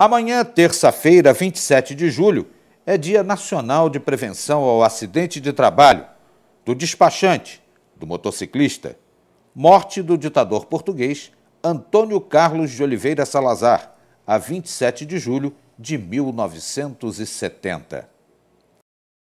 Amanhã, terça-feira, 27 de julho, é Dia Nacional de Prevenção ao Acidente de Trabalho, do despachante, do motociclista. Morte do ditador português Antônio Carlos de Oliveira Salazar, a 27 de julho de 1970.